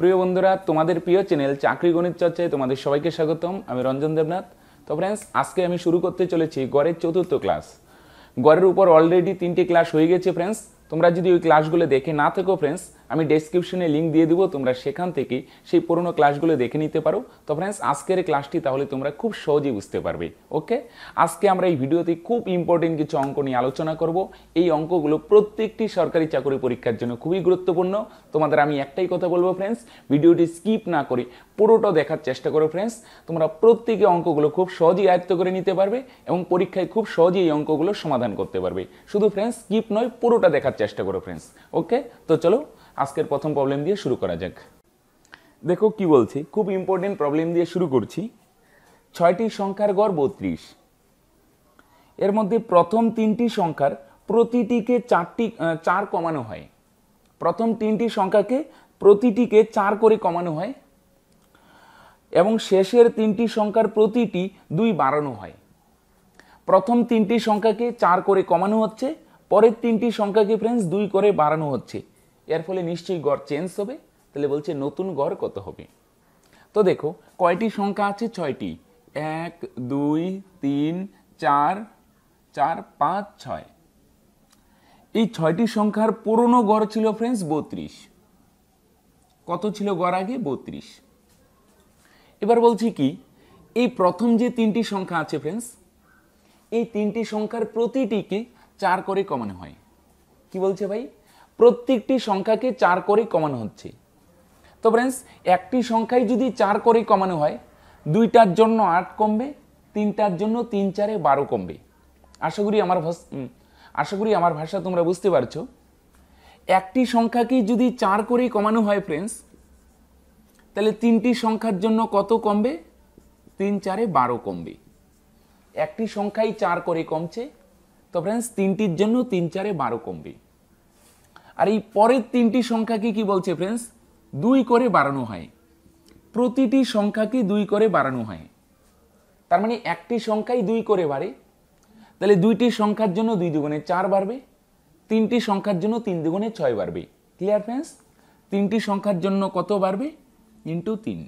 প্রিয় বন্ধুরা তোমাদের প্রিয় চ্যানেল চাকরি গণিত চর্চায় তোমাদের সবাইকে স্বাগতম আমি রঞ্জন দেবনাথ তো ফ্রেন্ডস আজকে আমি শুরু করতে চলেছি গড়ের চতুর্থ ক্লাস গড়ের উপর অলরেডি তিনটি ক্লাস হয়ে গেছে ফ্রেন্ডস তোমরা যদি ওই ক্লাসগুলো দেখে না থাকো ফ্রেন্ডস আমি ডেসক্রিপশনে লিঙ্ক দিয়ে দেবো তোমরা সেখান থেকেই সেই পুরনো ক্লাসগুলো দেখে নিতে পারো তো ফ্রেন্ডস আজকের ক্লাসটি তাহলে তোমরা খুব সহজেই বুঝতে পারবে ওকে আজকে আমরা এই ভিডিওতে খুব ইম্পর্টেন্ট কিছু অঙ্ক নিয়ে আলোচনা করব এই অঙ্কগুলো প্রত্যেকটি সরকারি চাকরি পরীক্ষার জন্য খুবই গুরুত্বপূর্ণ তোমাদের আমি একটাই কথা বলবো ফ্রেন্ডস ভিডিওটি স্কিপ না করে পুরোটা দেখার চেষ্টা করো ফ্রেন্ডস তোমরা প্রত্যেকে অঙ্কগুলো খুব সহজেই আয়ত্ত করে নিতে পারবে এবং পরীক্ষায় খুব সহজেই এই অঙ্কগুলো সমাধান করতে পারবে শুধু ফ্রেন্ডস স্কিপ নয় পুরোটা দেখার চেষ্টা করো ফ্রেন্ডস ওকে তো চলো আজকের প্রথম প্রবলেম দিয়ে শুরু করা যাক দেখো কি বলছি খুব ইম্পর্টেন্ট প্রবলেম দিয়ে শুরু করছি ছয়টি সংখ্যার গড় বত্রিশ এর মধ্যে প্রথম তিনটি সংখ্যার প্রতিটিকে চারটি চার কমানো হয় প্রথম তিনটি সংখ্যাকে প্রতিটিকে চার করে কমানো হয় এবং শেষের তিনটি সংখ্যার প্রতিটি দুই বাড়ানো হয় প্রথম তিনটি সংখ্যাকে চার করে কমানো হচ্ছে পরের তিনটি সংখ্যাকে ফ্রেন্ডস দুই করে বাড়ানো হচ্ছে এর ফলে নিশ্চয়ই গড় চেঞ্জ হবে তাহলে বলছে নতুন গড় কত হবে তো দেখো কয়টি সংখ্যা আছে ছয়টি এক দুই তিন চার চার পাঁচ ছয় এই ছয়টি সংখ্যার পুরনো গড় ছিল ফ্রেন্ডস বত্রিশ কত ছিল গড় আগে বত্রিশ এবার বলছি কি এই প্রথম যে তিনটি সংখ্যা আছে ফ্রেন্ডস এই তিনটি সংখ্যার প্রতিটিকে চার করে কমানো হয় কি বলছে ভাই প্রত্যেকটি সংখ্যাকে চার করে কমানো হচ্ছে তো ফ্রেন্ডস একটি সংখ্যায় যদি চার করে কমানো হয় দুইটার জন্য আট কমবে তিনটার জন্য তিন চারে বারো কমবে আশা করি আমার আশা করি আমার ভাষা তোমরা বুঝতে পারছো একটি সংখ্যাকে যদি চার করে কমানো হয় ফ্রেন্ডস তাহলে তিনটি সংখ্যার জন্য কত কমবে তিন চারে বারো কমবে একটি সংখ্যাই চার করে কমছে তো ফ্রেন্ডস তিনটির জন্য তিন চারে বারো কমবে আর এই পরের তিনটি সংখ্যাকে কি বলছে ফ্রেন্ডস দুই করে বাড়ানো হয় প্রতিটি সংখ্যাকে দুই করে বাড়ানো হয় তার মানে একটি সংখ্যাই দুই করে বাড়ে তাহলে দুইটি সংখ্যার জন্য দুই দুগুণে চার বাড়বে তিনটি সংখ্যার জন্য তিন দুগুণে ছয় বাড়বে ক্লিয়ার ফ্রেন্ডস তিনটি সংখ্যার জন্য কত বাড়বে ইন্টু তিন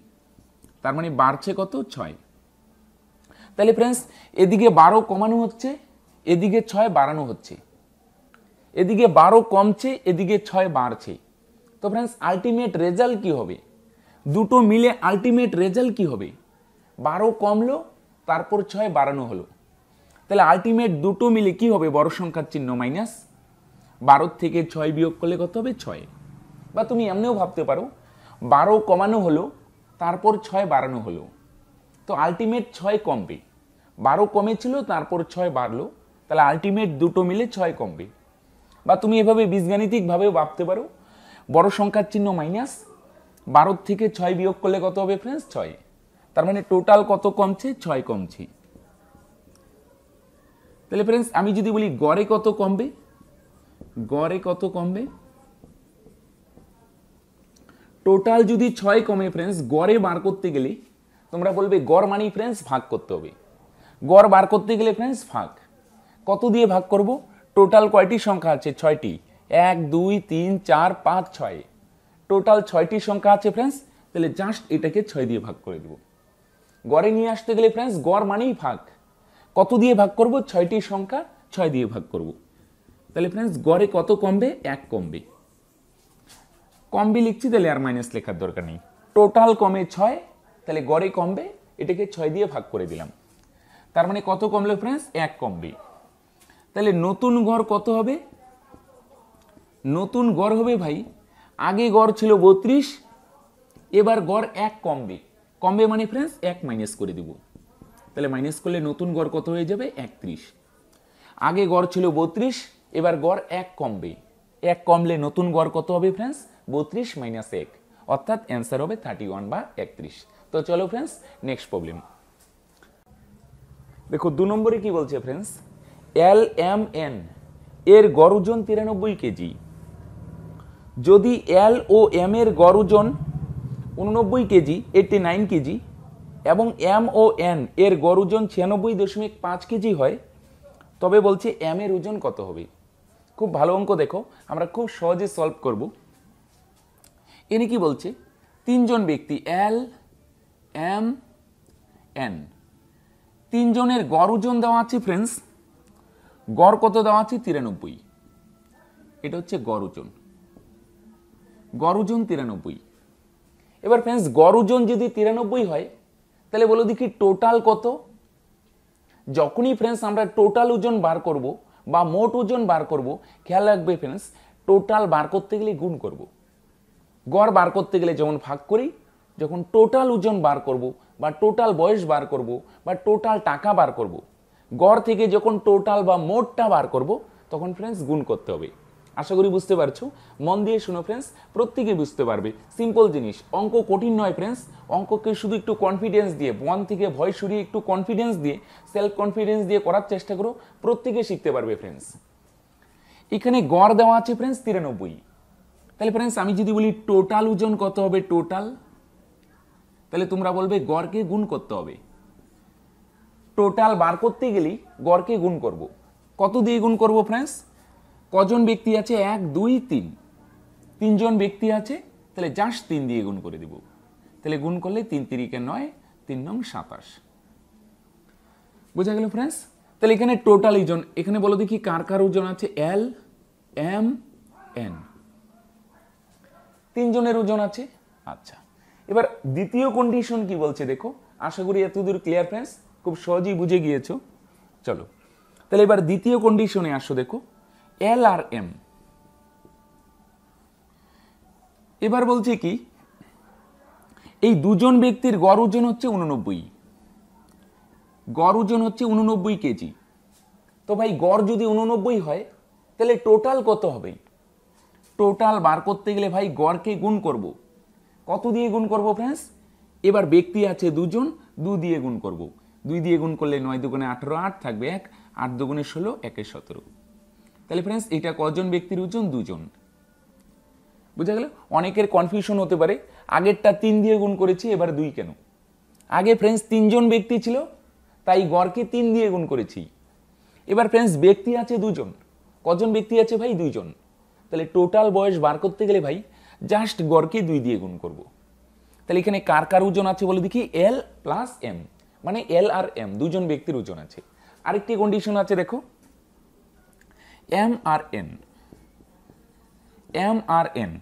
তার মানে বাড়ছে কত ছয় তাহলে ফ্রেন্ডস এদিকে বারো কমানো হচ্ছে এদিকে ছয় বাড়ানো হচ্ছে এদিকে বারো কমছে এদিকে ছয় বাড়ছে তো ফ্রেন্ডস আলটিমেট রেজাল্ট কী হবে দুটো মিলে আলটিমেট রেজাল্ট কী হবে বারো কমলো তারপর ছয় বাড়ানো হলো তাহলে আলটিমেট দুটো মিলে কি হবে বড় সংখ্যার চিহ্ন মাইনাস বারোর থেকে ছয় বিয়োগ করলে কত হবে ছয় বা তুমি এমনিও ভাবতে পারো বারো কমানো হলো তারপর ছয় বাড়ানো হলো তো আলটিমেট ছয় কমবে বারো কমেছিল তারপর ছয় বাড়লো তাহলে আলটিমেট দুটো মিলে ছয় কমবে বা তুমি এভাবে বীজগাণিতিকভাবেও ভাবতে পারো বড় সংখ্যার চিহ্ন মাইনাস বারো থেকে ছয় বিয়োগ করলে কত হবে ফ্রেন্ডস ছয় তার মানে টোটাল কত কমছে ছয় কমছে তাহলে ফ্রেন্ডস আমি যদি বলি গড়ে কত কমবে গড়ে কত কমবে টোটাল যদি ছয় কমে ফ্রেন্ডস গড়ে বার করতে গেলে তোমরা বলবে গড় মানি ফ্রেন্ডস ভাগ করতে হবে গড় বার করতে গেলে ফ্রেন্ডস ভাগ কত দিয়ে ভাগ করবো টোটাল কয়টি সংখ্যা আছে ছয়টি এক দুই তিন চার পাঁচ ছয় টোটাল ছয়টি সংখ্যা আছে ফ্রেন্ডস তাহলে জাস্ট এটাকে ছয় দিয়ে ভাগ করে দেব গড়ে নিয়ে আসতে গেলে ফ্রেন্ডস গড় মানেই ভাগ কত দিয়ে ভাগ করব ছয়টি সংখ্যা ছয় দিয়ে ভাগ করব তাহলে ফ্রেন্ডস গড়ে কত কমবে এক কমবে কমবে লিখছি তাহলে আর মাইনাস লেখার দরকার নেই টোটাল কমে ছয় তাহলে গড়ে কমবে এটাকে ছয় দিয়ে ভাগ করে দিলাম তার মানে কত কমলো ফ্রেন্ডস এক কমবে তাহলে নতুন গড় কত হবে নতুন গড় হবে ভাই আগে গড় ছিল বত্রিশ এবার গড় এক কমবে কমবে মানে ফ্রেন্ডস এক মাইনাস করে দেব তাহলে মাইনাস করলে নতুন গড় কত হয়ে যাবে একত্রিশ আগে গড় ছিল বত্রিশ এবার গড় এক কমবে এক কমলে নতুন গড় কত হবে ফ্রেন্ডস বত্রিশ মাইনাস এক অর্থাৎ অ্যান্সার হবে থার্টি ওয়ান বা একত্রিশ তো চলো ফ্রেন্ডস নেক্সট প্রবলেম দেখো দু নম্বরে কি বলছে ফ্রেন্ডস এল এম এন এর গড় ওজন তিরানব্বই কেজি যদি এল ও এম এর গড় ওজন উননব্বই কেজি এইটটি নাইন কেজি এবং এম ও এন এর গড় ওজন ছিয়ানব্বই দশমিক পাঁচ কেজি হয় তবে বলছে এম এর ওজন কত হবে খুব ভালো অঙ্ক দেখো আমরা খুব সহজে সলভ করব এনে কি বলছে তিনজন ব্যক্তি এল এম এন তিনজনের গড় ওজন দেওয়া আছে ফ্রেন্ডস গড় কত দেওয়া আছে তিরানব্বই এটা হচ্ছে গড় ওজন গড় ওজন তিরানব্বই এবার ফ্রেন্ডস গড় ওজন যদি তিরানব্বই হয় তাহলে বলো দেখি টোটাল কত যখনই ফ্রেন্ডস আমরা টোটাল ওজন বার করব বা মোট ওজন বার করব খেয়াল রাখবে ফ্রেন্ডস টোটাল বার করতে গেলে গুণ করব গড় বার করতে গেলে যেমন ভাগ করি যখন টোটাল ওজন বার করব বা টোটাল বয়স বার করব বা টোটাল টাকা বার করব গড় থেকে যখন টোটাল বা মোটটা বার করব তখন ফ্রেন্ডস গুণ করতে হবে আশা করি বুঝতে পারছো মন দিয়ে শুনো ফ্রেন্ডস প্রত্যেকে বুঝতে পারবে সিম্পল জিনিস অঙ্ক কঠিন নয় ফ্রেন্ডস অঙ্ককে শুধু একটু কনফিডেন্স দিয়ে মন থেকে ভয় সরিয়ে একটু কনফিডেন্স দিয়ে সেলফ কনফিডেন্স দিয়ে করার চেষ্টা করো প্রত্যেকে শিখতে পারবে ফ্রেন্ডস এখানে গড় দেওয়া আছে ফ্রেন্ডস তিরানব্বই তাহলে ফ্রেন্ডস আমি যদি বলি টোটাল ওজন কত হবে টোটাল তাহলে তোমরা বলবে গড়কে গুণ করতে হবে টোটাল বার করতে গেলেই গড়কে গুণ করব। কত দিয়ে গুণ করব ফ্রেন্ডস কজন ব্যক্তি আছে এক দুই তিন তিনজন ব্যক্তি আছে তাহলে জাস্ট তিন দিয়ে গুণ করে দিব তাহলে গুণ করলে তিন তিরিকে নয় তিন নং সাতাশ বোঝা গেল ফ্রেন্ডস তাহলে এখানে টোটাল ইজন এখানে বলো দেখি কার কার ওজন আছে এল এম এন তিনজনের ওজন আছে আচ্ছা এবার দ্বিতীয় কন্ডিশন কি বলছে দেখো আশা করি এতদূর ক্লিয়ার ফ্রেন্ডস খুব সহজেই বুঝে গিয়েছো চলো তাহলে এবার দ্বিতীয় কন্ডিশনে আসো দেখো এল আর এম এবার বলছে কি এই দুজন ব্যক্তির গড় ওজন হচ্ছে উননব্বই গড় ওজন হচ্ছে উননব্বই কেজি তো ভাই গড় যদি উননব্বই হয় তাহলে টোটাল কত হবে টোটাল বার করতে গেলে ভাই গড়কে গুণ করব কত দিয়ে গুণ করব ফ্রেন্ডস এবার ব্যক্তি আছে দুজন দু দিয়ে গুণ করব দুই দিয়ে গুণ করলে নয় দুগুণে আঠেরো আট থাকবে এক আট দুগুণে ষোলো একে সতেরো তাহলে ফ্রেন্ডস এটা কজন ব্যক্তির ওজন দুজন বুঝা গেল অনেকের কনফিউশন হতে পারে আগেরটা তিন দিয়ে গুণ করেছি এবার দুই কেন আগে ফ্রেন্ডস তিনজন ব্যক্তি ছিল তাই গড়কে তিন দিয়ে গুণ করেছি এবার ফ্রেন্ডস ব্যক্তি আছে দুজন কজন ব্যক্তি আছে ভাই দুইজন তাহলে টোটাল বয়স বার করতে গেলে ভাই জাস্ট গড়কে দুই দিয়ে গুণ করব তাহলে এখানে কার কার ওজন আছে বলে দেখি এল প্লাস এম মানে এল আর এম দুজন ব্যক্তির ওজন আছে আরেকটি কন্ডিশন আছে দেখো এম আর এন এম আর এন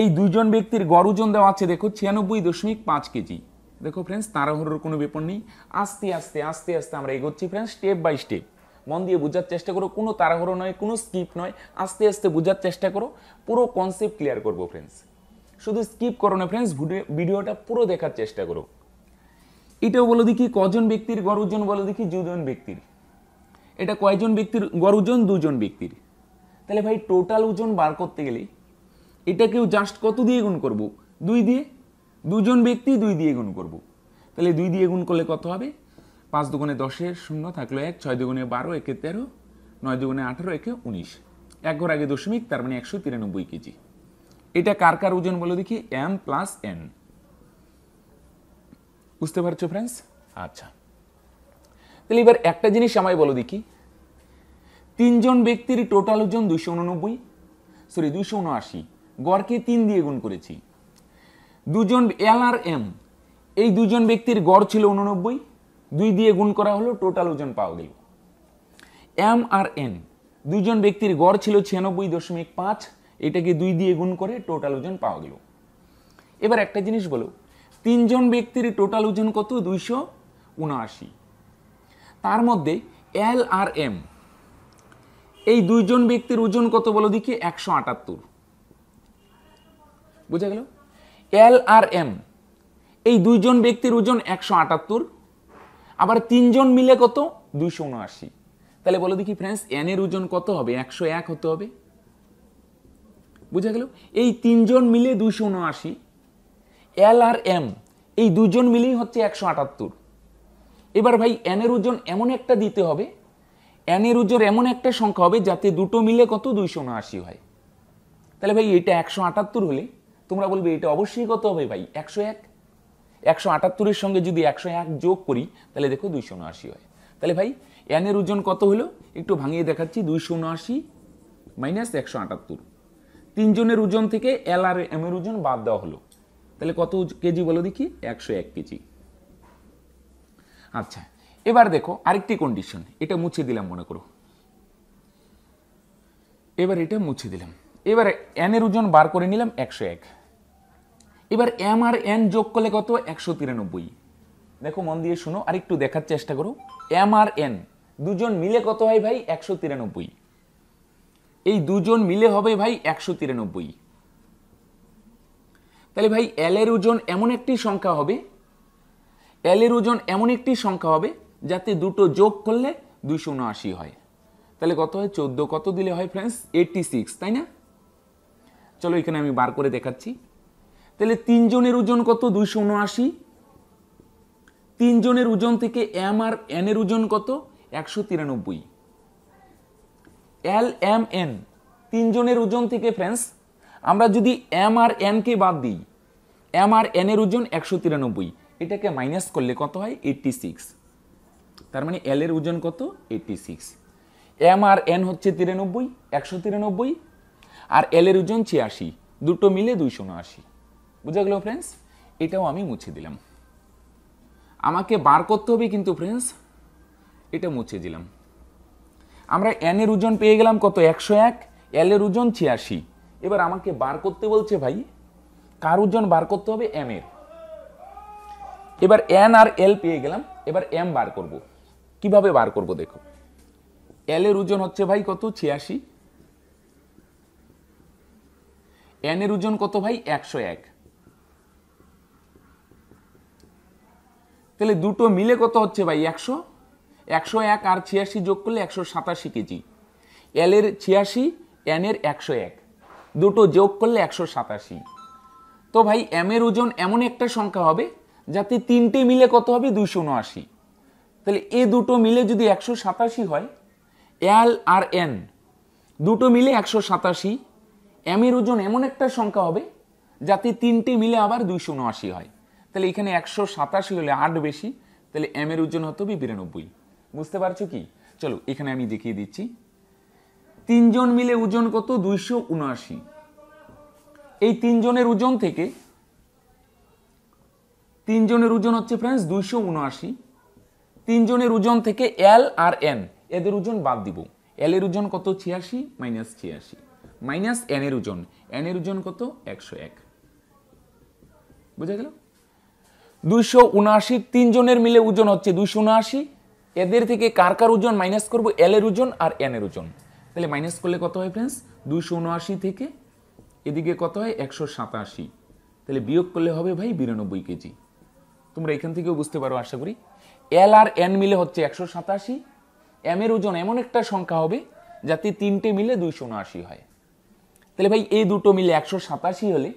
এই দুজন ব্যক্তির গড় ওজন দেওয়া আছে দেখো ছিয়ানব্বই দশমিক পাঁচ কেজি দেখো ফ্রেন্ডস তাড়াহুড়োর কোনো ব্যাপার নেই আস্তে আস্তে আস্তে আস্তে আমরা এগোচ্ছি ফ্রেন্ডস স্টেপ বাই স্টেপ মন দিয়ে বোঝার চেষ্টা করো কোনো তাড়াহুড়ো নয় কোনো স্কিপ নয় আস্তে আস্তে বোঝার চেষ্টা করো পুরো কনসেপ্ট ক্লিয়ার করবো ফ্রেন্ডস শুধু স্কিপ করো না ফ্রেন্ডস ভিডিওটা পুরো দেখার চেষ্টা করো এটাও বলে দেখি কজন ব্যক্তির গড় ওজন দেখি দুজন ব্যক্তির এটা কয়জন ব্যক্তির গড় ওজন দুজন ব্যক্তির তাহলে ভাই টোটাল ওজন বার করতে গেলে এটাকেও জাস্ট কত দিয়ে গুণ করব দুই দিয়ে দুজন ব্যক্তি দুই দিয়ে গুণ করব তাহলে দুই দিয়ে গুণ করলে কত হবে পাঁচ দুগুণে দশে শূন্য থাকলো এক ছয় দুগুণে বারো একে তেরো নয় দুগুণে আঠারো একে উনিশ এক ঘর আগে দশমিক তার মানে একশো তিরানব্বই কেজি এটা কার কার ওজন বলে দেখি এম প্লাস এন বুঝতে পারছো ফ্রেন্ডস আচ্ছা তাহলে এবার একটা জিনিস আমায় বলো দেখি তিনজন ব্যক্তির টোটাল ওজন দুইশো উননব্বই সরি দুইশো উনআশি গড়কে তিন দিয়ে গুণ করেছি দুজন এল আর এম এই দুজন ব্যক্তির গড় ছিল উননব্বই দুই দিয়ে গুণ করা হলো টোটাল ওজন পাওয়া গেল এম আর এন দুজন ব্যক্তির গড় ছিল ছিয়ানব্বই দশমিক পাঁচ এটাকে দুই দিয়ে গুণ করে টোটাল ওজন পাওয়া গেল এবার একটা জিনিস বলো তিনজন ব্যক্তির টোটাল ওজন কত দুইশো উনআশি তার মধ্যে এল আর এম এই দুইজন ব্যক্তির ওজন কত বলো দেখি একশো আটাত্তর বুঝা গেল এল আর এম এই দুইজন ব্যক্তির ওজন একশো আটাত্তর আবার তিনজন মিলে কত দুইশো উনআশি তাহলে বলো দেখি ফ্রেন্ডস এন এর ওজন কত হবে একশো এক হতে হবে বুঝা গেল এই তিনজন মিলে দুইশো উনআশি এল আর এম এই দুজন মিলেই হচ্ছে একশো আটাত্তর এবার ভাই এনের ওজন এমন একটা দিতে হবে এনের ওজন এমন একটা সংখ্যা হবে যাতে দুটো মিলে কত দুইশো উনআশি হয় তাহলে ভাই এটা একশো আটাত্তর হলে তোমরা বলবে এটা অবশ্যই কত হবে ভাই একশো এক একশো আটাত্তরের সঙ্গে যদি একশো এক যোগ করি তাহলে দেখো দুইশো উনআশি হয় তাহলে ভাই এনের ওজন কত হলো একটু ভাঙিয়ে দেখাচ্ছি দুইশো উনআশি মাইনাস একশো আটাত্তর তিনজনের ওজন থেকে এল আর এম এর ওজন বাদ দেওয়া হলো তাহলে কত কেজি বলো দেখি একশো এক কেজি আচ্ছা এবার দেখো আরেকটি কন্ডিশন এটা মুছে দিলাম মনে করো এবার এটা মুছে দিলাম এবার এর ওজন বার করে নিলাম একশো এক এবার এম আর এন যোগ করলে কত একশো তিরানব্বই দেখো মন দিয়ে শুনো আর একটু দেখার চেষ্টা করো এম আর এন দুজন মিলে কত হয় ভাই একশো তিরানব্বই এই দুজন মিলে হবে ভাই একশো তিরানব্বই তাহলে ভাই এল এর ওজন এমন একটি সংখ্যা হবে এল এর ওজন এমন একটি সংখ্যা হবে যাতে দুটো যোগ করলে দুইশো উনআশি হয় তাহলে কত হয় চোদ্দো কত দিলে হয় ফ্রেন্ডস এইটটি সিক্স তাই না চলো এখানে আমি বার করে দেখাচ্ছি তাহলে তিনজনের ওজন কত দুইশো উনআশি তিনজনের ওজন থেকে এম আর এন এর ওজন কত একশো তিরানব্বই এল এম এন তিনজনের ওজন থেকে ফ্রেন্ডস আমরা যদি এম আর এনকে বাদ দিই এম আর এনের ওজন একশো তিরানব্বই এটাকে মাইনাস করলে কত হয় এইটটি সিক্স তার মানে এল এর ওজন কত এইটটি সিক্স এম আর এন হচ্ছে তিরানব্বই একশো তিরানব্বই আর এল এর ওজন ছিয়াশি দুটো মিলে দুইশো উনআশি বুঝা গেল ফ্রেন্ডস এটাও আমি মুছে দিলাম আমাকে বার করতে হবে কিন্তু ফ্রেন্ডস এটা মুছে দিলাম আমরা এন এর ওজন পেয়ে গেলাম কত একশো এক এল এর ওজন ছিয়াশি এবার আমাকে বার করতে বলছে ভাই কার ওজন বার করতে হবে এম এর এবার এন আর এল পেয়ে গেলাম এবার এম বার করব কিভাবে বার করব দেখো এল এর ওজন হচ্ছে ভাই কত ছিয়াশি এন এর ওজন কত ভাই একশো এক তাহলে দুটো মিলে কত হচ্ছে ভাই একশো একশো এক আর ছিয়াশি যোগ করলে একশো সাতাশি কেজি এল এর ছিয়াশি এন এর একশো এক দুটো যোগ করলে একশো সাতাশি তো ভাই এম এর ওজন এমন একটা সংখ্যা হবে যাতে তিনটে মিলে কত হবে দুইশো উনআশি তাহলে এ দুটো মিলে যদি একশো সাতাশি হয় এল আর এন দুটো মিলে একশো সাতাশি এম এর ওজন এমন একটা সংখ্যা হবে যাতে তিনটে মিলে আবার দুইশো উনআশি হয় তাহলে এখানে একশো সাতাশি হলে আট বেশি তাহলে এম এর ওজন হতো বিরানব্বই বুঝতে পারছো কি চলো এখানে আমি দেখিয়ে দিচ্ছি তিনজন মিলে ওজন কত দুইশো উনআশি এই তিনজনের ওজন থেকে তিনজনের ওজন হচ্ছে ফ্রেন্ডস দুইশো উনআশি তিনজনের ওজন থেকে এল আর এন এদের ওজন বাদ দিব এল এর ওজন কত ছিয়াশি মাইনাস ছিয়াশি মাইনাস এন এর ওজন এন এর ওজন কত একশো এক বুঝা গেল দুইশো উনআশি তিনজনের মিলে ওজন হচ্ছে দুইশো উনআশি এদের থেকে কার কার ওজন মাইনাস করবো এল এর ওজন আর এন এর ওজন তাহলে মাইনাস করলে কত হয় ফ্রেন্ডস দুইশো উনআশি থেকে এদিকে কত হয় একশো সাতাশি তাহলে বিয়োগ করলে হবে ভাই বিরানব্বই কেজি তোমরা এখান থেকেও বুঝতে পারো আশা করি এল আর এন মিলে হচ্ছে একশো সাতাশি এম এর ওজন এমন একটা সংখ্যা হবে যাতে তিনটে মিলে দুইশো উনআশি হয় তাহলে ভাই এই দুটো মিলে একশো সাতাশি হলে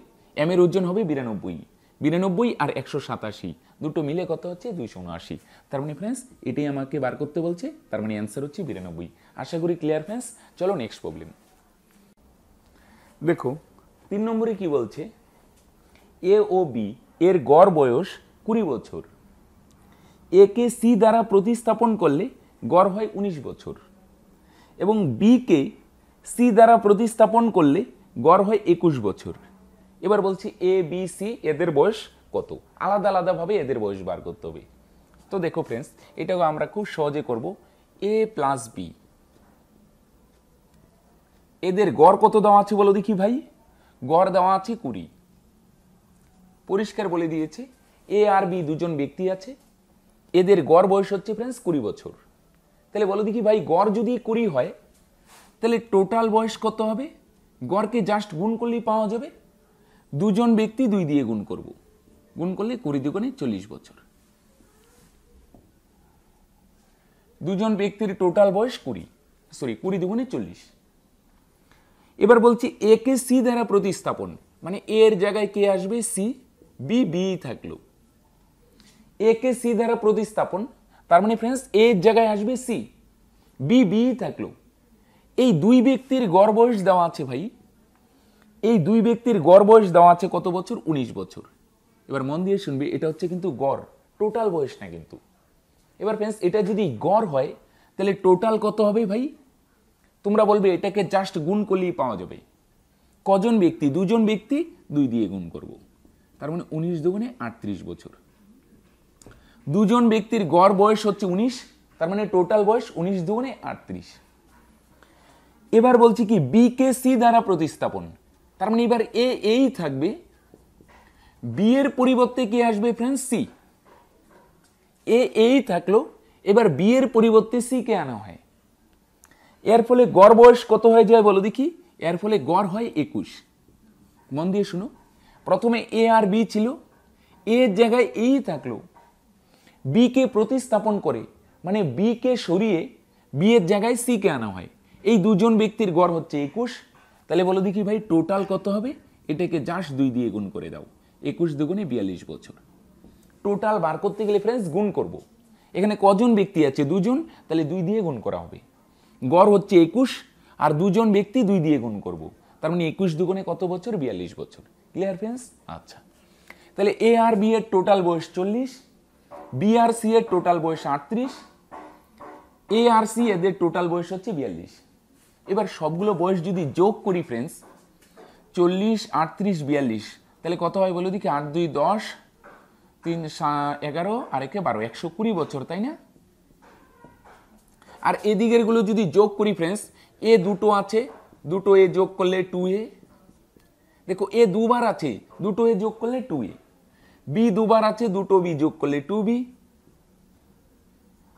এম এর ওজন হবে বিরানব্বই বিরানব্বই আর একশো সাতাশি দুটো মিলে কত হচ্ছে দুইশো উনআশি তার মানে ফ্রেন্ডস এটাই আমাকে বার করতে বলছে তার মানে অ্যান্সার হচ্ছে বিরানব্বই আশা করি ক্লিয়ার ফ্রেন্ডস চলো নেক্সট প্রবলেম দেখো তিন নম্বরে কি বলছে এ ও বি এর গড় বয়স কুড়ি বছর এ কে সি দ্বারা প্রতিস্থাপন করলে গড় হয় উনিশ বছর এবং বি কে সি দ্বারা প্রতিস্থাপন করলে গড় হয় একুশ বছর এবার বলছি এ বি সি এদের বয়স কত আলাদা আলাদাভাবে এদের বয়স বার করতে হবে তো দেখো ফ্রেন্ডস এটাও আমরা খুব সহজে করব এ প্লাস বি এদের গড় কত দেওয়া আছে বলো দেখি ভাই গড় দেওয়া আছে কুড়ি পরিষ্কার বলে দিয়েছে এ আর বি দুজন ব্যক্তি আছে এদের গড় বয়স হচ্ছে ফ্রেন্ডস কুড়ি বছর তাহলে বলো দেখি ভাই গড় যদি কুড়ি হয় তাহলে টোটাল বয়স কত হবে গড়কে জাস্ট গুণ করলেই পাওয়া যাবে দুজন ব্যক্তি দুই দিয়ে গুণ করব গুণ করলে কুড়ি দুগুণে চল্লিশ বছর দুজন ব্যক্তির টোটাল বয়স কুড়ি সরি কুড়ি দুগুণে চল্লিশ এবার বলছি এ কে সি দ্বারা প্রতিস্থাপন মানে এ এর জায়গায় কে আসবে সি বি বি থাকলো এ কে সি দ্বারা প্রতিস্থাপন তার মানে ফ্রেন্ডস এ এর জায়গায় আসবে সি বি বি থাকলো এই দুই ব্যক্তির গড় বয়স দেওয়া আছে ভাই এই দুই ব্যক্তির গড় বয়স দেওয়া আছে কত বছর উনিশ বছর এবার মন দিয়ে শুনবি এটা হচ্ছে কিন্তু গড় টোটাল বয়স না কিন্তু এবার ফ্রেন্ডস এটা যদি গড় হয় তাহলে টোটাল কত হবে ভাই তোমরা বলবে এটাকে জাস্ট গুণ করলেই পাওয়া যাবে কজন ব্যক্তি দুজন ব্যক্তি দুই দিয়ে গুণ করব তার মানে উনিশ দুগুণে আটত্রিশ বছর দুজন ব্যক্তির গড় বয়স হচ্ছে উনিশ তার মানে টোটাল বয়স উনিশ দুগুণে আটত্রিশ এবার বলছি কি বিকে সি দ্বারা প্রতিস্থাপন তার মানে এবার এ এই থাকবে বি এর পরিবর্তে কি আসবে ফ্রেন্ডস সি এ এই থাকলো এবার বি এর পরিবর্তে সি কে আনা হয় এর ফলে গড় বয়স কত হয়ে যায় বলো দেখি এর ফলে গড় হয় একুশ মন দিয়ে শুনো প্রথমে এ আর বি ছিল এর জায়গায় এই থাকলো বিকে প্রতিস্থাপন করে মানে বিকে সরিয়ে বি এর জায়গায় সিকে আনা হয় এই দুজন ব্যক্তির গড় হচ্ছে একুশ তাহলে বলো দেখি ভাই টোটাল কত হবে এটাকে জাস দুই দিয়ে গুণ করে দাও একুশ দুগুণে বিয়াল্লিশ বছর টোটাল বার করতে গেলে ফ্রেন্ডস গুণ করব। এখানে কজন ব্যক্তি আছে দুজন তাহলে দুই দিয়ে গুণ করা হবে গড় হচ্ছে একুশ আর দুজন ব্যক্তি দুই দিয়ে গুণ করব তার মানে একুশ দুগুণে কত বছর বিয়াল্লিশ বছর ক্লিয়ার ফ্রেন্ডস আচ্ছা তাহলে এ আর বি এর টোটাল বয়স চল্লিশ বি আর সি এর টোটাল বয়স আটত্রিশ এ আর সি এদের টোটাল বয়স হচ্ছে বিয়াল্লিশ এবার সবগুলো বয়স যদি যোগ করি ফ্রেন্ডস চল্লিশ আটত্রিশ বিয়াল্লিশ তাহলে কত হয় বলো দেখি আট দুই দশ তিন সা এগারো আর একে বারো একশো কুড়ি বছর তাই না আর এদিকেরগুলো যদি যোগ করি ফ্রেন্ডস এ দুটো আছে দুটো এ যোগ করলে টু এ দেখো এ দুবার আছে দুটো এ যোগ করলে টু এ বি দুবার আছে দুটো বি যোগ করলে টু বি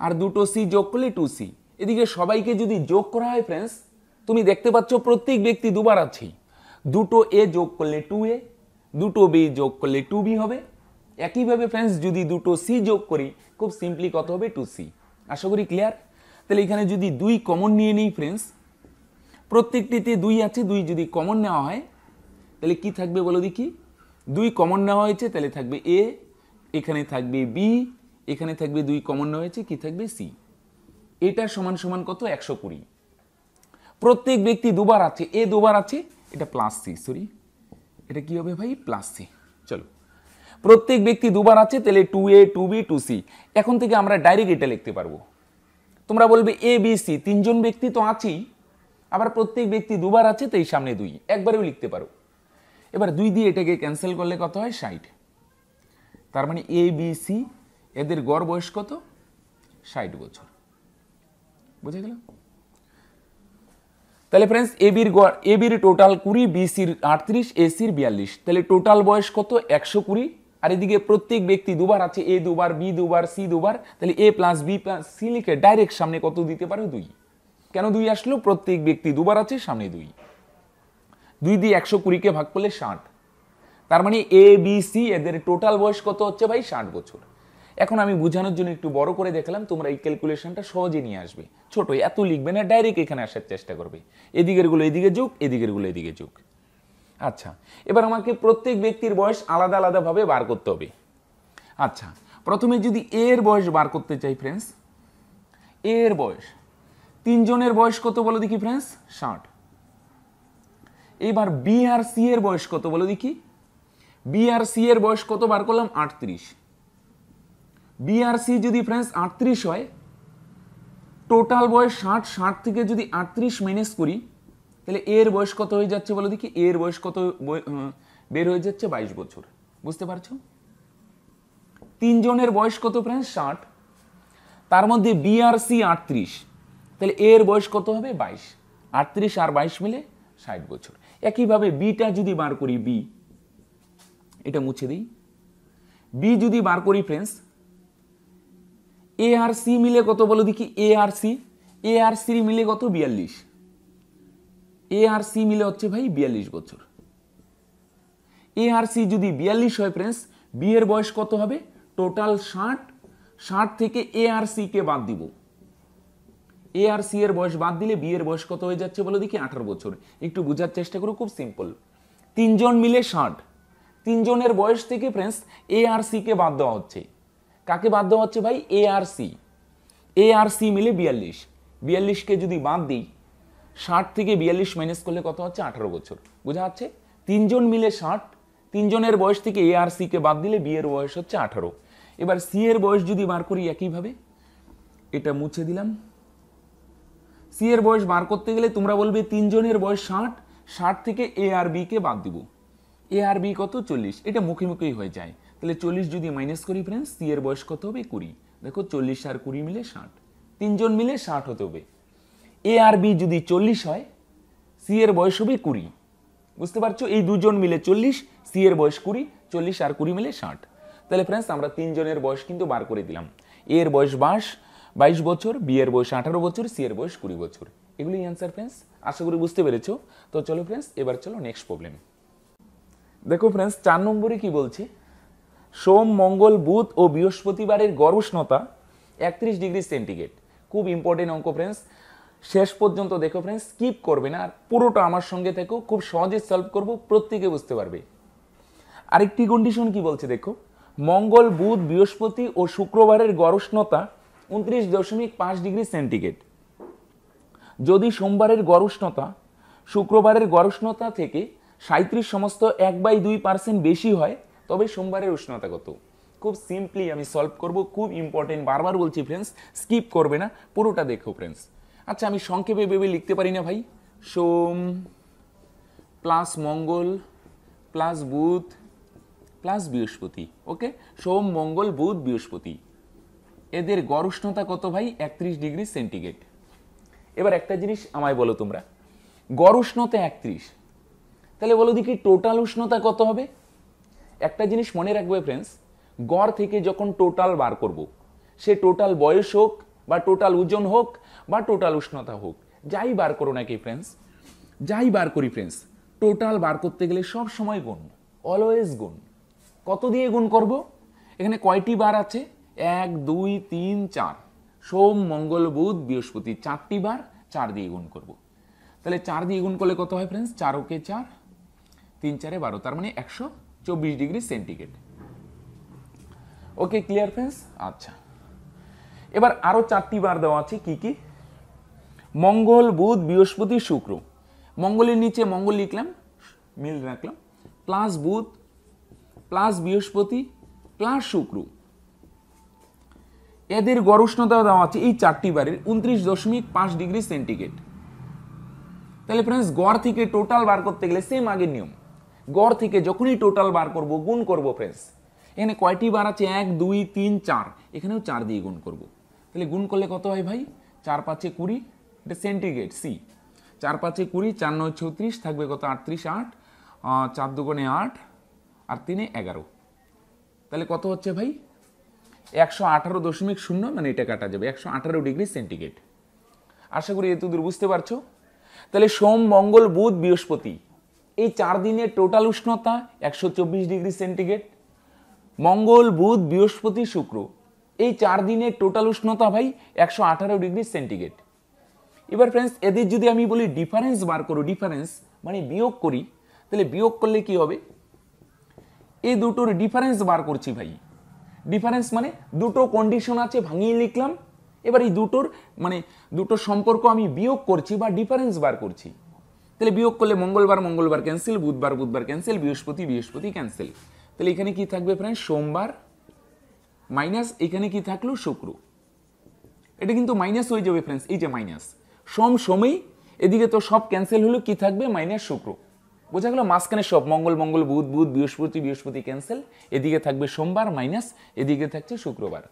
আর দুটো সি যোগ করলে টু সি এদিকে সবাইকে যদি যোগ করা হয় ফ্রেন্ডস তুমি দেখতে পাচ্ছ প্রত্যেক ব্যক্তি দুবার আছে দুটো এ যোগ করলে টু এ দুটো বি যোগ করলে টু বি হবে একইভাবে ফ্রেন্ডস যদি দুটো সি যোগ করি খুব সিম্পলি কত হবে টু সি আশা করি ক্লিয়ার তাহলে এখানে যদি দুই কমন নিয়ে নিই ফ্রেন্ডস প্রত্যেকটিতে দুই আছে দুই যদি কমন নেওয়া হয় তাহলে কি থাকবে বলো দেখি দুই কমন নেওয়া হয়েছে তাহলে থাকবে এ এখানে থাকবে বি এখানে থাকবে দুই কমন নেওয়া হয়েছে কি থাকবে সি এটা সমান সমান কত একশো কুড়ি প্রত্যেক ব্যক্তি দুবার আছে এ দুবার আছে এটা প্লাস সি সরি এটা কি হবে ভাই প্লাস সি চলো প্রত্যেক ব্যক্তি দুবার আছে তাহলে two A two B two C এখন থেকে আমরা ডাইরেক্ট এটা লিখতে পারবো তোমরা বলবে এ বি সি তিনজন ব্যক্তি তো আছেই আবার প্রত্যেক ব্যক্তি দুবার আছে তাই সামনে দুই একবারেও লিখতে পারো এবার দুই দিয়ে এটাকে ক্যান্সেল করলে কত হয় ষাট তার মানে এ বি সি এদের গড় বয়স কত ষাট বছর বুঝে গেল তাহলে ফ্রেন্ডস এবির গড় এবির টোটাল কুড়ি বিসির আটত্রিশ এসির বিয়াল্লিশ তাহলে টোটাল বয়স কত একশো কুড়ি আর এদিকে প্রত্যেক ব্যক্তি দুবার আছে এ দুবার বি দুবার সি দুবার তাহলে A plus B plus C লিখে ডাইরেক্ট সামনে কত দিতে পারো দুই কেন দুই আসলো প্রত্যেক ব্যক্তি দুবার আছে সামনে দুই দুই দিয়ে একশো কুড়িকে ভাগ করলে ষাট তার মানে এ বি সি এদের টোটাল বয়স কত হচ্ছে ভাই ষাট বছর এখন আমি বোঝানোর জন্য একটু বড় করে দেখলাম তোমরা এই ক্যালকুলেশনটা সহজে নিয়ে আসবে ছোট এত লিখবে না ডাইরেক্ট এখানে আসার চেষ্টা করবে এদিকেরগুলো এদিকে যুগ এদিকেরগুলো এদিকে যুগ আচ্ছা এবার আমাকে প্রত্যেক ব্যক্তির বয়স আলাদা আলাদাভাবে বার করতে হবে আচ্ছা প্রথমে যদি এর বয়স বার করতে চাই ফ্রেন্ডস এর বয়স তিনজনের বয়স কত বলো দেখি ফ্রেন্ডস ষাট এবার বি আর সি এর বয়স কত বলো দেখি বি আর সি এর বয়স কত বার করলাম আটত্রিশ বি আর সি যদি ফ্রেন্ডস আটত্রিশ হয় টোটাল বয়স ষাট ষাট থেকে যদি আটত্রিশ মাইনাস করি তাহলে এর বয়স কত হয়ে যাচ্ছে বলো দেখি এর বয়স কত বের হয়ে যাচ্ছে বাইশ বছর বুঝতে পারছো তিনজনের বয়স কত ফ্রেন্ড ষাট তার মধ্যে বি আর সি আটত্রিশ তাহলে এর বয়স কত হবে বাইশ আটত্রিশ আর বাইশ মিলে ষাট বছর একইভাবে বিটা যদি বার করি বি এটা মুছে দিই বি যদি বার করি ফ্রেন্ডস এ আর সি মিলে কত বলো দেখি এ আর সি এ আর সি মিলে কত বিয়াল্লিশ এ আর সি মিলে হচ্ছে ভাই বিয়াল্লিশ বছর এ আর সি যদি বিয়াল্লিশ হয় ফ্রেন্ডস বিয়ের বয়স কত হবে টোটাল ষাট ষাট থেকে এ আর সি কে বাদ দিব এ আর সি এর বয়স বাদ দিলে বিয়ের বয়স কত হয়ে যাচ্ছে বলো দেখি আঠারো বছর একটু বোঝার চেষ্টা করো খুব সিম্পল তিনজন মিলে ষাট তিনজনের বয়স থেকে ফ্রেন্ডস এ আর সি কে বাদ দেওয়া হচ্ছে কাকে বাদ দেওয়া হচ্ছে ভাই এ আর সি এ আর সি মিলে বিয়াল্লিশ বিয়াল্লিশকে যদি বাদ দিই ষাট থেকে বিয়াল্লিশ মাইনাস করলে কত হচ্ছে আঠারো বছর বোঝা যাচ্ছে তিনজন মিলে ষাট তিনজনের বয়স থেকে এ আর সিকে বাদ দিলে বিয়ের বয়স হচ্ছে আঠারো এবার সি এর বয়স যদি বার করি একইভাবে এটা মুছে দিলাম সি এর বয়স বার করতে গেলে তোমরা বলবে তিনজনের বয়স ষাট ষাট থেকে এ আর বিকে বাদ দিব এ আর বি কত চল্লিশ এটা মুখে মুখেই হয়ে যায় তাহলে চল্লিশ যদি মাইনাস করি ফ্রেন্ডস সি এর বয়স কত হবে কুড়ি দেখো চল্লিশ আর কুড়ি মিলে ষাট তিনজন মিলে ষাট হতে হবে এ আর বি যদি চল্লিশ হয় সি এর বয়স হবে কুড়ি বুঝতে পারছো এই দুজন মিলে চল্লিশ সি এর বয়স কুড়ি চল্লিশ আর কুড়ি মিলে ষাট তাহলে ফ্রেন্ডস আমরা তিনজনের বয়স কিন্তু বার করে দিলাম এর বয়স বাস বাইশ বছর বিয়ের বয়স আঠারো বছর সি এর বয়স কুড়ি বছর এগুলি অ্যান্সার ফ্রেন্ডস আশা করি বুঝতে পেরেছো তো চলো ফ্রেন্ডস এবার চলো নেক্সট প্রবলেম দেখো ফ্রেন্ডস চার নম্বরে কি বলছে সোম মঙ্গল বুধ ও বৃহস্পতিবারের গড় উষ্ণতা একত্রিশ ডিগ্রি সেন্টিগ্রেড খুব ইম্পর্টেন্ট অঙ্ক ফ্রেন্ডস শেষ পর্যন্ত দেখো ফ্রেন্ডস স্কিপ করবে না আর পুরোটা আমার সঙ্গে থেকো খুব সহজে সলভ করব প্রত্যেকে বুঝতে পারবে আরেকটি কন্ডিশন কি বলছে দেখো মঙ্গল বুধ বৃহস্পতি ও শুক্রবারের গরষ্ণতা উনত্রিশ দশমিক পাঁচ ডিগ্রি সেন্টিগ্রেড যদি সোমবারের গরষ্ণতা শুক্রবারের গরষ্ণতা থেকে সাঁত্রিশ সমস্ত এক বাই দুই পার্সেন্ট বেশি হয় তবে সোমবারের উষ্ণতা কত খুব সিম্পলি আমি সলভ করব খুব ইম্পর্টেন্ট বারবার বলছি ফ্রেন্ডস স্কিপ করবে না পুরোটা দেখো ফ্রেন্ডস আচ্ছা আমি সংক্ষেপে ভেবে লিখতে পারি না ভাই সোম প্লাস মঙ্গল প্লাস বুধ প্লাস বৃহস্পতি ওকে সোম মঙ্গল বুধ বৃহস্পতি এদের গড় উষ্ণতা কত ভাই একত্রিশ ডিগ্রি সেন্টিগ্রেড এবার একটা জিনিস আমায় বলো তোমরা গড় উষ্ণতা একত্রিশ তাহলে বলো দেখি টোটাল উষ্ণতা কত হবে একটা জিনিস মনে রাখবে ফ্রেন্ডস গড় থেকে যখন টোটাল বার করব। সে টোটাল বয়স হোক বা টোটাল ওজন হোক বা টোটাল উষ্ণতা হোক যাই বার করো নাকি ফ্রেন্ডস যাই বার করি ফ্রেন্ডস টোটাল বার করতে গেলে সব সময় গুণ অলওয়েজ গুণ কত দিয়ে গুণ করব এখানে কয়টি বার আছে এক দুই তিন চার সোম মঙ্গল বুধ বৃহস্পতি চারটি বার চার দিয়ে গুণ করব তাহলে চার দিয়ে গুণ করলে কত হয় ফ্রেন্ডস চার ওকে চার তিন চারে বারো তার মানে একশো চব্বিশ degree centigrade okay clear friends আচ্ছা এবার আরও চারটি বার দেওয়া আছে কি কি মঙ্গল বুধ বৃহস্পতি শুক্র মঙ্গলের নিচে মঙ্গল লিখলাম মিল রাখলাম প্লাস বুধ প্লাস বৃহস্পতি প্লাস শুক্র এদের গড় উষ্ণতা দেওয়া আছে এই চারটি বারের উনত্রিশ দশমিক পাঁচ ডিগ্রি সেন্টিগ্রেড তাহলে ফ্রেন্ডস গড় থেকে টোটাল বার করতে গেলে সেম আগের নিয়ম গড় থেকে যখনই টোটাল বার করব গুণ করব ফ্রেন্ডস এখানে কয়টি বার আছে এক দুই তিন চার এখানেও চার দিয়ে গুণ করব তাহলে গুণ করলে কত হয় ভাই চার পাঁচে কুড়ি এটা সেন্টিগ্রেড সি চার পাঁচে কুড়ি চার নয় ছত্রিশ থাকবে কত আটত্রিশ আট চার দুগুণে আট আর তিনে এগারো তাহলে কত হচ্ছে ভাই একশো আঠারো দশমিক শূন্য মানে এটা কাটা যাবে একশো আঠারো ডিগ্রি সেন্টিগ্রেড আশা করি দূর বুঝতে পারছো তাহলে সোম মঙ্গল বুধ বৃহস্পতি এই চার দিনের টোটাল উষ্ণতা একশো চব্বিশ ডিগ্রি সেন্টিগ্রেড মঙ্গল বুধ বৃহস্পতি শুক্র এই চার দিনের টোটাল উষ্ণতা ভাই একশো আঠারো ডিগ্রি সেন্টিগ্রেড এবার ফ্রেন্ডস এদের যদি আমি বলি ডিফারেন্স বার করো ডিফারেন্স মানে বিয়োগ করি তাহলে বিয়োগ করলে কি হবে এই দুটোর ডিফারেন্স বার করছি ভাই ডিফারেন্স মানে দুটো কন্ডিশন আছে ভাঙিয়ে লিখলাম এবার এই দুটোর মানে দুটো সম্পর্ক আমি বিয়োগ করছি বা ডিফারেন্স বার করছি তাহলে বিয়োগ করলে মঙ্গলবার মঙ্গলবার ক্যান্সেল বুধবার বুধবার ক্যান্সেল বৃহস্পতি বৃহস্পতি ক্যান্সেল তাহলে এখানে কি থাকবে ফ্রেন্ডস সোমবার মাইনাস এখানে কি থাকলো শুক্র এটা কিন্তু মাইনাস হয়ে যাবে ফ্রেন্ডস এই যে মাইনাস সম সময় এদিকে তো সব ক্যান্সেল হলো কি থাকবে মাইনাস শুক্র বোঝা গেল মাঝখানে সব মঙ্গল মঙ্গল বুধ বুধ বৃহস্পতি বৃহস্পতি ক্যান্সেল এদিকে থাকবে সোমবার মাইনাস এদিকে থাকছে শুক্রবার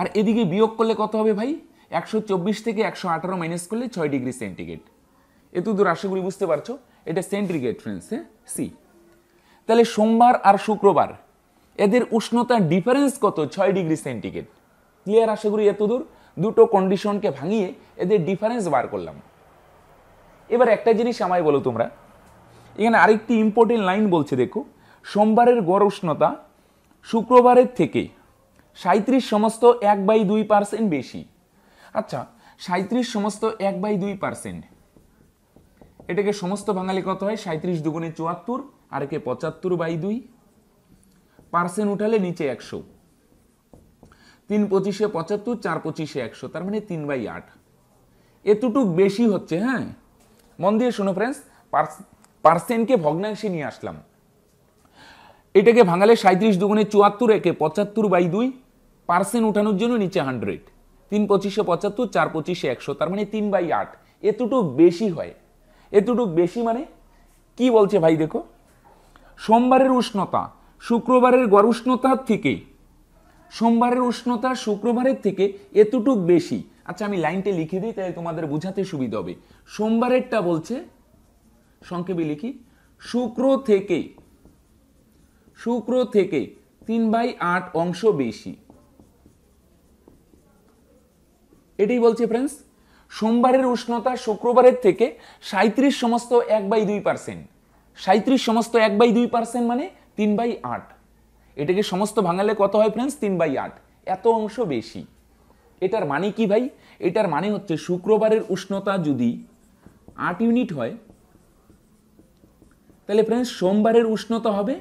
আর এদিকে বিয়োগ করলে কত হবে ভাই একশো চব্বিশ থেকে একশো আঠারো মাইনাস করলে ছয় ডিগ্রি সেন্টিগ্রেড এত দূর আশা বুঝতে পারছো এটা সেন্টিগ্রেড ফ্রেন্স হ্যাঁ সি তাহলে সোমবার আর শুক্রবার এদের উষ্ণতার ডিফারেন্স কত ছয় ডিগ্রি সেন্টিগ্রেড ক্লিয়ার আশা করি এত দূর দুটো কন্ডিশনকে ভাঙিয়ে এদের ডিফারেন্স বার করলাম এবার একটা জিনিস আমায় বলো তোমরা এখানে আরেকটি ইম্পর্টেন্ট লাইন বলছে দেখো সোমবারের গড় উষ্ণতা শুক্রবারের থেকে সাঁত্রিশ সমস্ত এক বাই দুই পার্সেন্ট বেশি আচ্ছা সাঁত্রিশ সমস্ত এক বাই দুই পার্সেন্ট এটাকে সমস্ত বাঙালি কত হয় সাঁত্রিশ দুগুণে চুয়াত্তর আর একে পঁচাত্তর বাই দুই পার্সেন্ট উঠালে নিচে একশো তিন পঁচিশে পঁচাত্তর চার পঁচিশে একশো তার মানে তিন বাই আট এতটুক বেশি হচ্ছে হ্যাঁ মন দিয়ে শোনো ফ্রেন্ডস পার্সেন্টকে ভগ্নাংশে নিয়ে আসলাম এটাকে ভাঙালে সাঁত্রিশ দুগুণে চুয়াত্তর একে পঁচাত্তর বাই দুই পার্সেন্ট উঠানোর জন্য নিচে হান্ড্রেড তিন পঁচিশে পঁচাত্তর চার পঁচিশে একশো তার মানে তিন বাই আট এতটুক বেশি হয় এতটুক বেশি মানে কি বলছে ভাই দেখো সোমবারের উষ্ণতা শুক্রবারের গড় উষ্ণতার থেকে সোমবারের উষ্ণতা শুক্রবারের থেকে এতটুক বেশি আচ্ছা আমি লাইনটা লিখে দিই তাহলে তোমাদের বোঝাতে সুবিধা হবে সোমবারেরটা বলছে সংক্ষেপে লিখি শুক্র থেকে শুক্র থেকে তিন বাই আট অংশ বেশি এটাই বলছে ফ্রেন্ডস সোমবারের উষ্ণতা শুক্রবারের থেকে সাঁত্রিশ সমস্ত এক বাই দুই পার্সেন্ট সাঁত্রিশ সমস্ত এক বাই দুই পার্সেন্ট মানে তিন বাই আট এটাকে সমস্ত ভাঙালে কত হয় ফ্রেন্ডস তিন বাই আট এত অংশ বেশি এটার মানে কি ভাই এটার মানে হচ্ছে শুক্রবারের উষ্ণতা যদি আট ইউনিট হয় তাহলে ফ্রেন্ডস সোমবারের উষ্ণতা হবে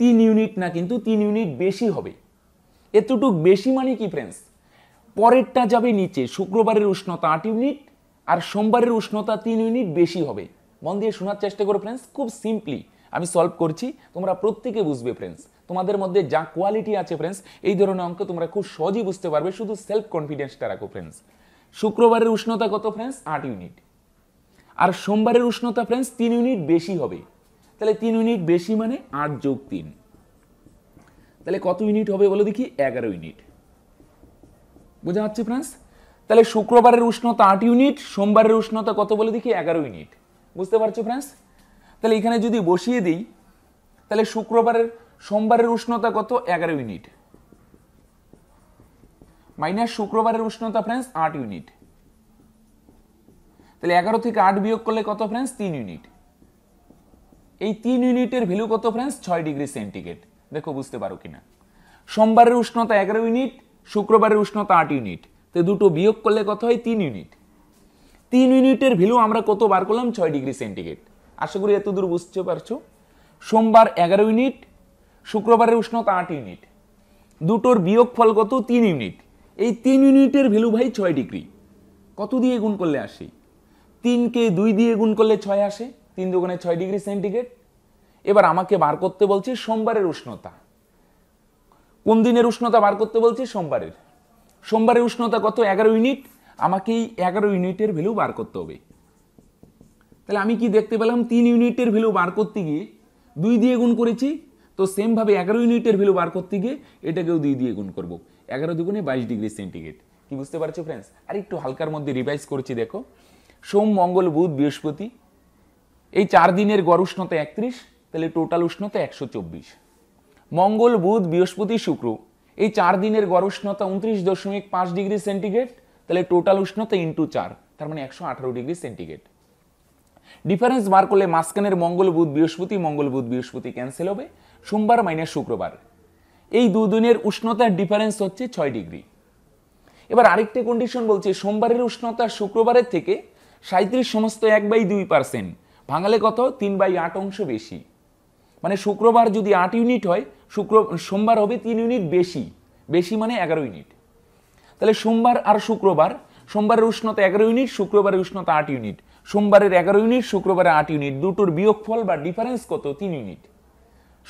তিন ইউনিট না কিন্তু তিন ইউনিট বেশি হবে এতটুক বেশি মানে কি ফ্রেন্ডস পরেরটা যাবে নিচে শুক্রবারের উষ্ণতা আট ইউনিট আর সোমবারের উষ্ণতা তিন ইউনিট বেশি হবে মন দিয়ে শোনার চেষ্টা করো ফ্রেন্ডস খুব সিম্পলি আমি সলভ করছি তোমরা প্রত্যেকে বুঝবে ফ্রেন্ডস তোমাদের মধ্যে যা কোয়ালিটি আছে ফ্রেন্ডস এই ধরনের অঙ্ক তোমরা খুব সহজেই বুঝতে পারবে শুধু সেলফ কনফিডেন্সটা রাখো ফ্রেন্ডস শুক্রবারের উষ্ণতা কত ফ্রেন্ডস আট ইউনিট আর সোমবারের উষ্ণতা ফ্রেন্ডস তিন ইউনিট বেশি হবে তাহলে তিন ইউনিট বেশি মানে আট যোগ তিন তাহলে কত ইউনিট হবে বলো দেখি এগারো ইউনিট বোঝা যাচ্ছে ফ্রেন্ডস তাহলে শুক্রবারের উষ্ণতা আট ইউনিট সোমবারের উষ্ণতা কত বলে দেখি এগারো ইউনিট বুঝতে পারছো ফ্রেন্ডস তাহলে এখানে যদি বসিয়ে দিই তাহলে শুক্রবারের সোমবারের উষ্ণতা কত এগারো ইউনিট মাইনাস শুক্রবারের উষ্ণতা ফ্রেন্ডস আট ইউনিট তাহলে এগারো থেকে আট বিয়োগ করলে কত ফ্রেন্ডস তিন ইউনিট এই তিন ইউনিটের ভ্যালু কত ফ্রেন্ডস ছয় ডিগ্রি সেন্টিগ্রেড দেখো বুঝতে পারো কিনা সোমবারের উষ্ণতা এগারো ইউনিট শুক্রবারের উষ্ণতা আট ইউনিট তো দুটো বিয়োগ করলে কত হয় তিন ইউনিট তিন ইউনিটের ভ্যালু আমরা কত বার করলাম ছয় ডিগ্রি সেন্টিগ্রেড আশা করি এতদূর বুঝতে পারছো সোমবার এগারো ইউনিট শুক্রবারের উষ্ণতা আট ইউনিট দুটোর বিয়োগ ফল কত তিন ইউনিট এই তিন ইউনিটের ভ্যালু ভাই ছয় ডিগ্রি কত দিয়ে গুণ করলে আসি তিনকে দুই দিয়ে গুণ করলে ছয় আসে তিন দুগুণে ছয় ডিগ্রি সেন্টিগ্রেড এবার আমাকে বার করতে বলছে সোমবারের উষ্ণতা কোন দিনের উষ্ণতা বার করতে বলছে সোমবারের সোমবারের উষ্ণতা কত এগারো ইউনিট আমাকে এই এগারো ইউনিটের ভ্যালু বার করতে হবে তাহলে আমি কি দেখতে পেলাম তিন ইউনিটের ভ্যালু বার করতে গিয়ে দুই দিয়ে গুণ করেছি তো সেমভাবে এগারো ইউনিটের ভ্যালু বার করতে গিয়ে এটাকেও দুই দিয়ে গুণ করবো এগারো দুগুণে বাইশ ডিগ্রি সেন্টিগ্রেড কি বুঝতে পারছো ফ্রেন্ডস আর একটু হালকার মধ্যে রিভাইজ করছি দেখো সোম মঙ্গল বুধ বৃহস্পতি এই চার দিনের গড় উষ্ণতা একত্রিশ তাহলে টোটাল উষ্ণতা একশো চব্বিশ মঙ্গল বুধ বৃহস্পতি শুক্র এই চার দিনের গড় উষ্ণতা উনত্রিশ দশমিক পাঁচ ডিগ্রি সেন্টিগ্রেড তাহলে টোটাল উষ্ণতা ইন্টু চার তার মানে একশো আঠারো ডিগ্রি সেন্টিগ্রেড ডিফারেন্স বার করলে মাঝখানের মঙ্গল বুধ বৃহস্পতি মঙ্গল বুধ বৃহস্পতি ক্যান্সেল হবে সোমবার মাইনাস শুক্রবার এই দুদিনের উষ্ণতার ডিফারেন্স হচ্ছে ছয় ডিগ্রি এবার আরেকটি কন্ডিশন বলছে সোমবারের উষ্ণতা শুক্রবারের থেকে সাঁত্রিশ সমস্ত এক বাই দুই পার্সেন্ট ভাঙালে কত তিন বাই আট অংশ বেশি মানে শুক্রবার যদি আট ইউনিট হয় শুক্র সোমবার হবে তিন ইউনিট বেশি বেশি মানে এগারো ইউনিট তাহলে সোমবার আর শুক্রবার সোমবারের উষ্ণতা এগারো ইউনিট শুক্রবারের উষ্ণতা আট ইউনিট সোমবারের এগারো ইউনিট শুক্রবারের আট ইউনিট দুটোর বিয়োগফল বা ডিফারেন্স কত তিন ইউনিট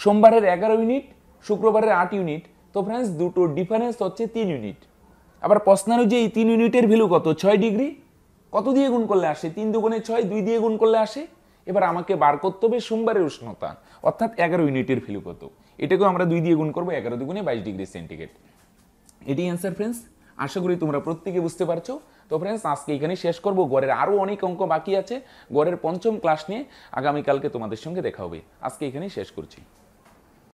সোমবারের এগারো ইউনিট শুক্রবারের আট ইউনিট তো ফ্রেন্ডস দুটো ডিফারেন্স হচ্ছে তিন ইউনিট আবার এই তিন ইউনিটের ভ্যালু কত ছয় ডিগ্রি কত দিয়ে গুণ করলে আসে তিন দুগুণে ছয় দুই দিয়ে গুণ করলে আসে এবার আমাকে বার করতে হবে সোমবারের উষ্ণতা অর্থাৎ এগারো ইউনিটের ভ্যালু কত এটাকেও আমরা দুই দিয়ে গুণ করবো এগারো দুগুণে বাইশ ডিগ্রি সেন্টিগ্রেড এটি অ্যান্সার ফ্রেন্ডস আশা করি তোমরা প্রত্যেকে বুঝতে পারছো তো ফ্রেন্ডস আজকে এখানে শেষ করব গড়ের আরও অনেক অঙ্ক বাকি আছে গড়ের পঞ্চম ক্লাস নিয়ে আগামীকালকে তোমাদের সঙ্গে দেখা হবে আজকে এখানেই শেষ করছি